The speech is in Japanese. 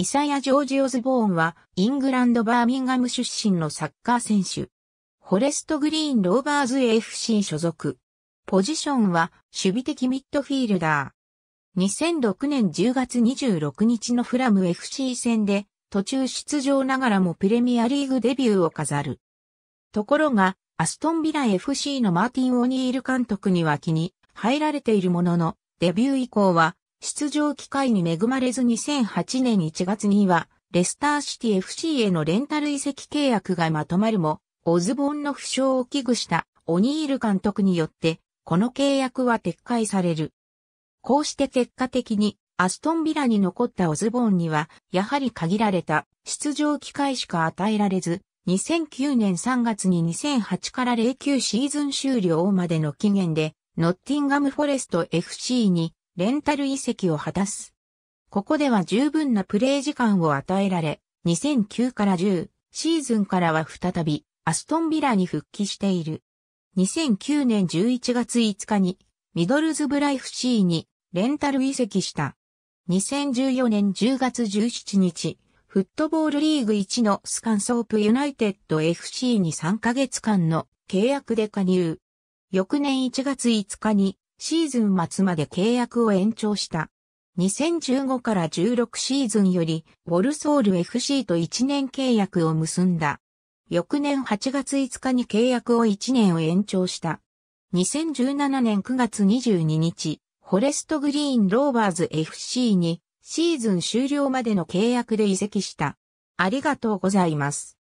イサヤ・ジョージ・オズボーンは、イングランド・バーミンガム出身のサッカー選手。フォレスト・グリーン・ローバーズ FC 所属。ポジションは、守備的ミッドフィールダー。2006年10月26日のフラム FC 戦で、途中出場ながらもプレミアリーグデビューを飾る。ところが、アストンビラ FC のマーティン・オニール監督には気に入られているものの、デビュー以降は出場機会に恵まれず2008年1月には、レスターシティ FC へのレンタル移籍契約がまとまるも、オズボンの負傷を危惧したオニール監督によって、この契約は撤回される。こうして結果的に、アストンビラに残ったオズボンには、やはり限られた出場機会しか与えられず、2009年3月に2008から09シーズン終了までの期限で、ノッティンガムフォレスト FC にレンタル移籍を果たす。ここでは十分なプレー時間を与えられ、2009から10シーズンからは再びアストンビラに復帰している。2009年11月5日にミドルズブライフ c にレンタル移籍した。2014年10月17日、フットボールリーグ1のスカンソープユナイテッド FC に3ヶ月間の契約で加入。翌年1月5日にシーズン末まで契約を延長した。2015から16シーズンより、ウォルソール FC と1年契約を結んだ。翌年8月5日に契約を1年を延長した。2017年9月22日、フォレストグリーンローバーズ FC にシーズン終了までの契約で移籍した。ありがとうございます。